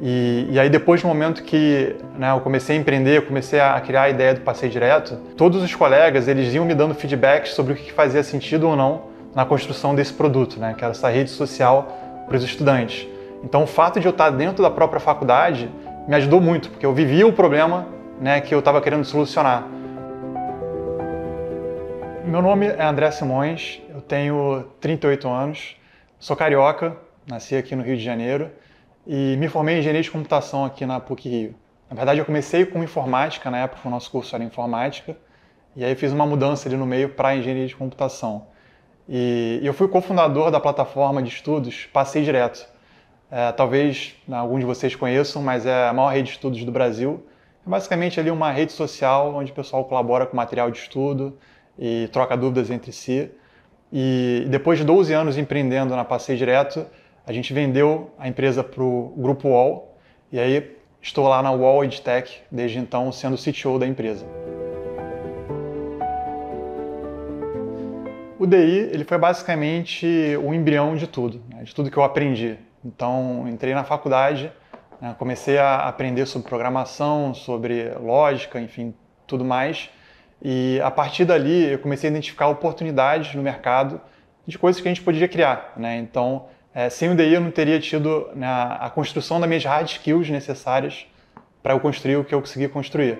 E, e, aí depois do momento que né, eu comecei a empreender, eu comecei a criar a ideia do passeio direto, todos os colegas eles iam me dando feedbacks sobre o que fazia sentido ou não na construção desse produto, né, que era essa rede social para os estudantes. Então o fato de eu estar dentro da própria faculdade me ajudou muito, porque eu vivia o problema né, que eu estava querendo solucionar. Meu nome é André Simões, eu tenho 38 anos, sou carioca, nasci aqui no Rio de Janeiro e me formei em engenharia de computação aqui na PUC Rio. Na verdade, eu comecei com informática, na época o nosso curso era informática, e aí fiz uma mudança ali no meio para engenharia de computação. E eu fui cofundador da plataforma de estudos Passei Direto. É, talvez né, alguns de vocês conheçam, mas é a maior rede de estudos do Brasil. É basicamente ali uma rede social onde o pessoal colabora com material de estudo e troca dúvidas entre si. E depois de 12 anos empreendendo na né, Passei Direto, a gente vendeu a empresa para o Grupo UOL e aí estou lá na UOL EdTech desde então sendo CTO da empresa. O DI ele foi basicamente o embrião de tudo, né, de tudo que eu aprendi. Então entrei na faculdade, né, comecei a aprender sobre programação, sobre lógica, enfim, tudo mais. E a partir dali eu comecei a identificar oportunidades no mercado de coisas que a gente podia criar. Né? Então é, sem o DI eu não teria tido né, a construção das minhas hard skills necessárias para eu construir o que eu consegui construir.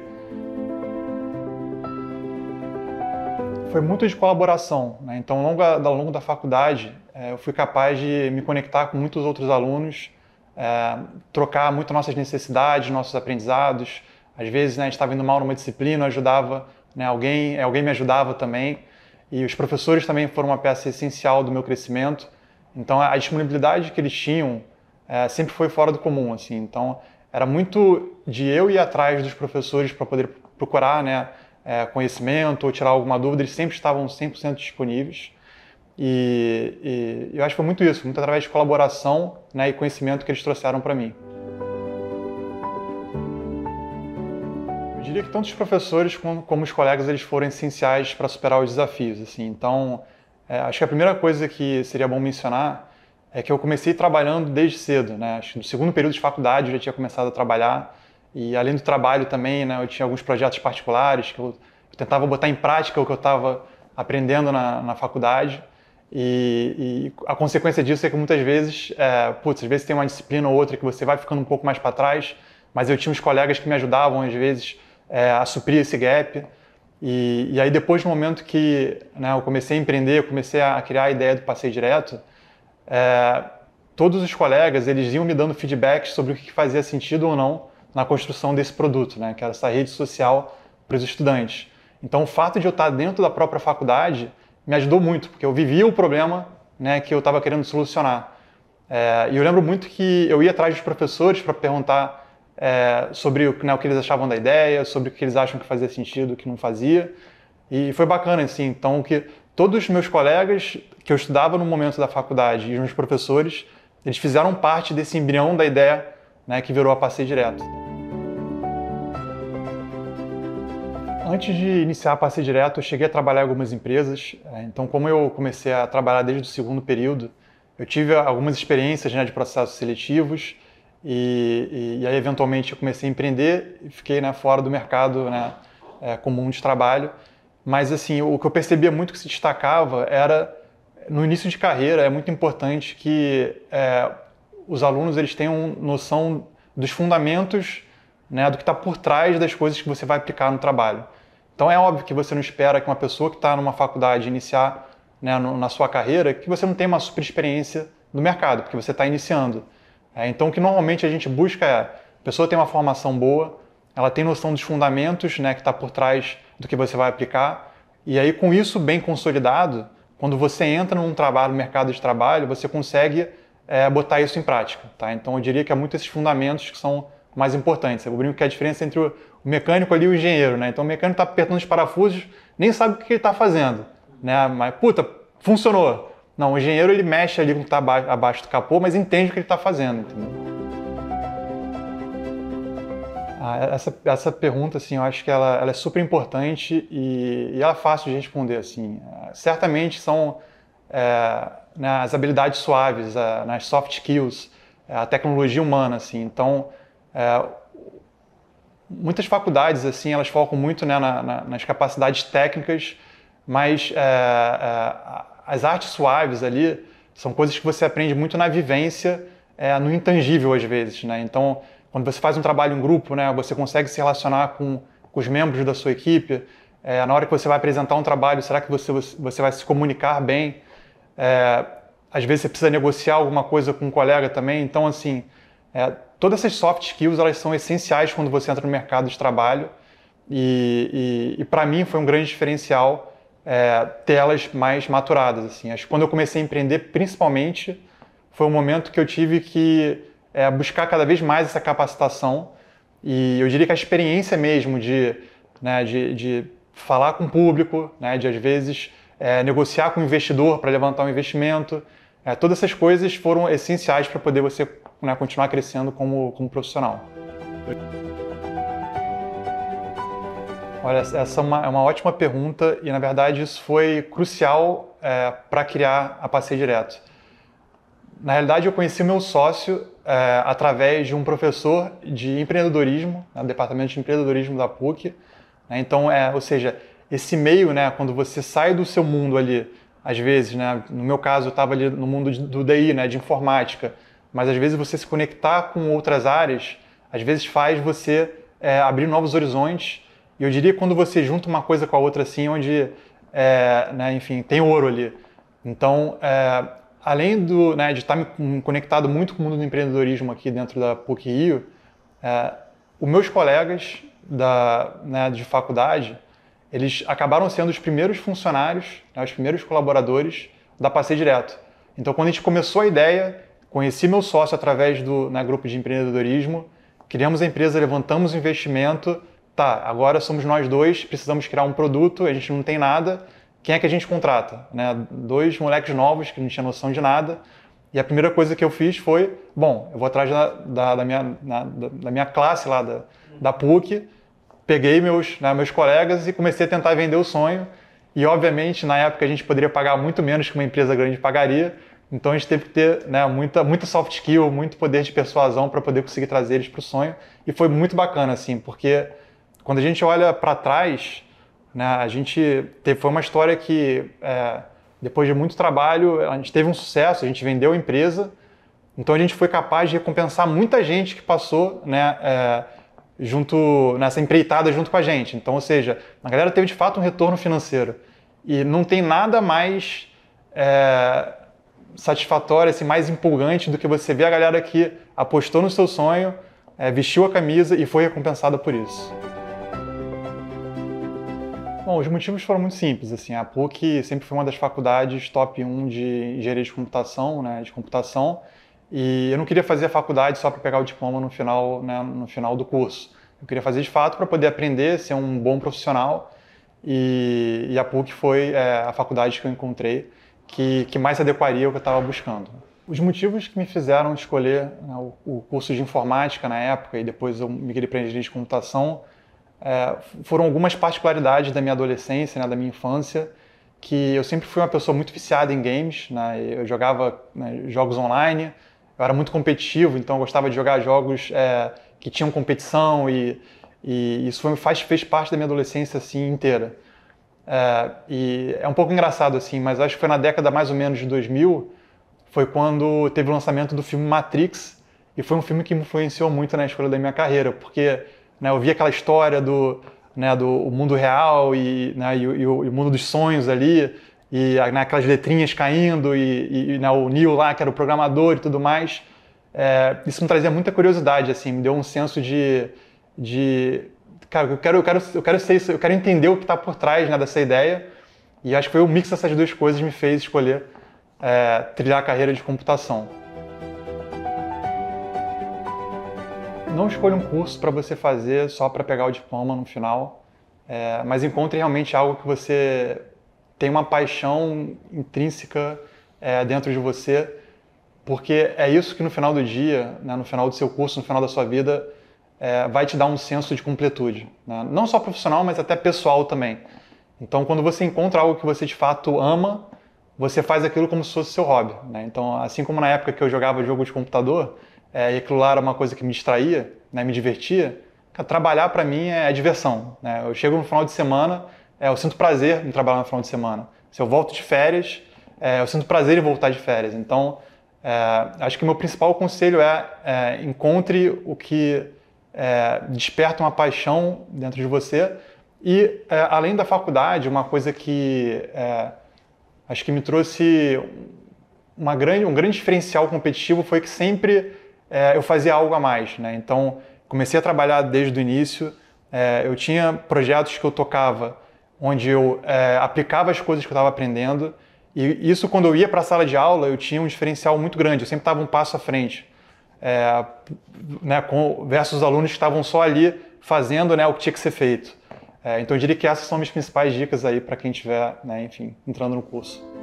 Foi muito de colaboração, né? então ao longo, ao longo da faculdade é, eu fui capaz de me conectar com muitos outros alunos, é, trocar muito nossas necessidades, nossos aprendizados. Às vezes né, a gente estava indo mal numa disciplina, ajudava né, alguém, alguém me ajudava também. E os professores também foram uma peça essencial do meu crescimento então a disponibilidade que eles tinham é, sempre foi fora do comum, assim. Então era muito de eu ir atrás dos professores para poder procurar, né, é, conhecimento ou tirar alguma dúvida. Eles sempre estavam 100% disponíveis. E, e, eu acho que foi muito isso, muito através de colaboração né, e conhecimento que eles trouxeram para mim. Eu diria que tanto os professores como, como os colegas eles foram essenciais para superar os desafios. Assim. Então, é, acho que a primeira coisa que seria bom mencionar é que eu comecei trabalhando desde cedo, né? Acho que no segundo período de faculdade eu já tinha começado a trabalhar e além do trabalho também, né? Eu tinha alguns projetos particulares que eu, eu tentava botar em prática o que eu estava aprendendo na, na faculdade e, e, a consequência disso é que muitas vezes, é, putz, às vezes tem uma disciplina ou outra que você vai ficando um pouco mais para trás, mas eu tinha uns colegas que me ajudavam às vezes é, a suprir esse gap. E, e aí depois do momento que né, eu comecei a empreender, eu comecei a criar a ideia do passeio direto, é, todos os colegas eles iam me dando feedbacks sobre o que fazia sentido ou não na construção desse produto, né, que era essa rede social para os estudantes. Então o fato de eu estar dentro da própria faculdade me ajudou muito, porque eu vivia o problema né, que eu estava querendo solucionar. É, e eu lembro muito que eu ia atrás dos professores para perguntar é, sobre né, o que eles achavam da ideia, sobre o que eles acham que fazia sentido, o que não fazia. E foi bacana, assim, então que todos os meus colegas que eu estudava no momento da faculdade e os meus professores, eles fizeram parte desse embrião da ideia né, que virou a Passeio Direto. Antes de iniciar a Passeio Direto, eu cheguei a trabalhar em algumas empresas. É, então, como eu comecei a trabalhar desde o segundo período, eu tive algumas experiências né, de processos seletivos, e, e, e aí, eventualmente, eu comecei a empreender e fiquei né, fora do mercado né, é, comum de trabalho. Mas, assim, o que eu percebia muito que se destacava era, no início de carreira, é muito importante que é, os alunos eles tenham noção dos fundamentos né, do que está por trás das coisas que você vai aplicar no trabalho. Então é óbvio que você não espera que uma pessoa que está numa faculdade iniciar né, no, na sua carreira, que você não tenha uma super experiência no mercado, porque você está iniciando. É, então, o que normalmente a gente busca é: a pessoa tem uma formação boa, ela tem noção dos fundamentos né, que está por trás do que você vai aplicar, e aí, com isso bem consolidado, quando você entra num trabalho, no mercado de trabalho, você consegue é, botar isso em prática. Tá? Então, eu diria que há é muito esses fundamentos que são mais importantes. Eu brinco que a diferença entre o mecânico ali e o engenheiro. Né? Então, o mecânico está apertando os parafusos, nem sabe o que ele está fazendo. Né? Mas, puta, funcionou. Não, o engenheiro ele mexe ali com o que está abaixo do capô, mas entende o que ele está fazendo, entendeu? Ah, essa, essa pergunta, assim, eu acho que ela, ela é super importante e, e ela é fácil de responder, assim. Ah, certamente são é, né, as habilidades suaves, a, nas né, soft skills, é, a tecnologia humana, assim. Então, é, muitas faculdades, assim, elas focam muito né, na, na, nas capacidades técnicas, mas é, é as artes suaves ali são coisas que você aprende muito na vivência, é, no intangível às vezes, né? Então, quando você faz um trabalho em grupo, né, você consegue se relacionar com, com os membros da sua equipe. É, na hora que você vai apresentar um trabalho, será que você, você vai se comunicar bem? É, às vezes você precisa negociar alguma coisa com um colega também. Então, assim, é, todas essas soft skills elas são essenciais quando você entra no mercado de trabalho. E, e, e para mim foi um grande diferencial é, telas mais maturadas. Assim. Acho que quando eu comecei a empreender, principalmente, foi um momento que eu tive que é, buscar cada vez mais essa capacitação e eu diria que a experiência mesmo de, né, de, de falar com o público, né, de às vezes é, negociar com o investidor para levantar um investimento, é, todas essas coisas foram essenciais para poder você né, continuar crescendo como, como profissional. Olha, essa é uma, é uma ótima pergunta e, na verdade, isso foi crucial é, para criar a Passeio Direto. Na realidade, eu conheci meu sócio é, através de um professor de empreendedorismo, no né, departamento de empreendedorismo da PUC. Né, então, é, ou seja, esse meio, né, quando você sai do seu mundo ali, às vezes, né, no meu caso, eu estava ali no mundo de, do DI, né, de informática, mas às vezes você se conectar com outras áreas, às vezes faz você é, abrir novos horizontes e eu diria que quando você junta uma coisa com a outra assim, é onde, é, né, enfim, tem ouro ali. Então, é, além do, né, de estar me conectado muito com o mundo do empreendedorismo aqui dentro da PUC-Rio, é, os meus colegas da, né, de faculdade, eles acabaram sendo os primeiros funcionários, né, os primeiros colaboradores da Passei Direto. Então, quando a gente começou a ideia, conheci meu sócio através do né, grupo de empreendedorismo, criamos a empresa, levantamos o investimento, tá, agora somos nós dois, precisamos criar um produto, a gente não tem nada, quem é que a gente contrata? Né? Dois moleques novos que não tinham noção de nada. E a primeira coisa que eu fiz foi, bom, eu vou atrás da, da, da minha, na, da, da, minha classe lá, da, da PUC, peguei meus, né, meus colegas e comecei a tentar vender o sonho. E, obviamente, na época a gente poderia pagar muito menos que uma empresa grande pagaria, então a gente teve que ter né, muita, muita soft skill, muito poder de persuasão para poder conseguir trazer eles para o sonho. E foi muito bacana, assim, porque quando a gente olha para trás, né, a gente teve, foi uma história que, é, depois de muito trabalho, a gente teve um sucesso, a gente vendeu a empresa, então a gente foi capaz de recompensar muita gente que passou né, é, junto nessa empreitada junto com a gente. Então, ou seja, a galera teve de fato um retorno financeiro. E não tem nada mais é, satisfatório, assim, mais empolgante do que você ver a galera que apostou no seu sonho, é, vestiu a camisa e foi recompensada por isso. Bom, os motivos foram muito simples. Assim, a PUC sempre foi uma das faculdades top 1 de engenharia de computação, né, de computação, e eu não queria fazer a faculdade só para pegar o diploma no final, né, no final do curso. Eu queria fazer de fato para poder aprender, ser um bom profissional, e, e a PUC foi é, a faculdade que eu encontrei que, que mais adequaria ao que eu estava buscando. Os motivos que me fizeram escolher né, o, o curso de informática na época e depois eu migrei para engenharia de computação é, foram algumas particularidades da minha adolescência, né, da minha infância, que eu sempre fui uma pessoa muito viciada em games, né, eu jogava né, jogos online, eu era muito competitivo, então eu gostava de jogar jogos é, que tinham competição e, e isso foi, faz, fez parte da minha adolescência assim inteira. É, e é um pouco engraçado assim, mas acho que foi na década mais ou menos de 2000 foi quando teve o lançamento do filme Matrix e foi um filme que me influenciou muito na escolha da minha carreira, porque né? Eu aquela história do, né, do mundo real e, né, e, e, o, e o, mundo dos sonhos ali, e né, aquelas letrinhas caindo, e, né, o Neil lá, que era o programador e tudo mais. É, isso me trazia muita curiosidade, assim, me deu um senso de. de cara, eu quero, eu quero, eu quero ser isso, eu quero entender o que está por trás né, dessa ideia. E acho que foi o mix dessas duas coisas que me fez escolher é, trilhar a carreira de computação. não escolha um curso para você fazer só para pegar o diploma no final, é, mas encontre realmente algo que você tem uma paixão intrínseca é, dentro de você, porque é isso que no final do dia, né, no final do seu curso, no final da sua vida, é, vai te dar um senso de completude. Né? Não só profissional, mas até pessoal também. Então, quando você encontra algo que você de fato ama, você faz aquilo como se fosse seu hobby. Né? Então, assim como na época que eu jogava jogo de computador, é, e aquilo lá era uma coisa que me distraía, né, me divertia, trabalhar para mim é, é, diversão. Né? Eu chego no final de semana, é, eu sinto prazer em trabalhar no final de semana. Se eu volto de férias, é, eu sinto prazer em voltar de férias. Então, é, acho que o meu principal conselho é, é encontre o que desperta uma paixão dentro de você. E, além da faculdade, uma coisa que acho que me trouxe grande, um grande diferencial competitivo foi que sempre é, eu fazia algo a mais, né? Então, comecei a trabalhar desde o início. É, eu tinha projetos que eu tocava, onde eu é, aplicava as coisas que eu estava aprendendo. E isso, quando eu ia para a sala de aula, eu tinha um diferencial muito grande. Eu sempre estava um passo à frente, é, né, com, versus os alunos que estavam só ali fazendo né, o que tinha que ser feito. É, então, eu diria que essas são as minhas principais dicas aí para quem estiver, né, enfim, entrando no curso.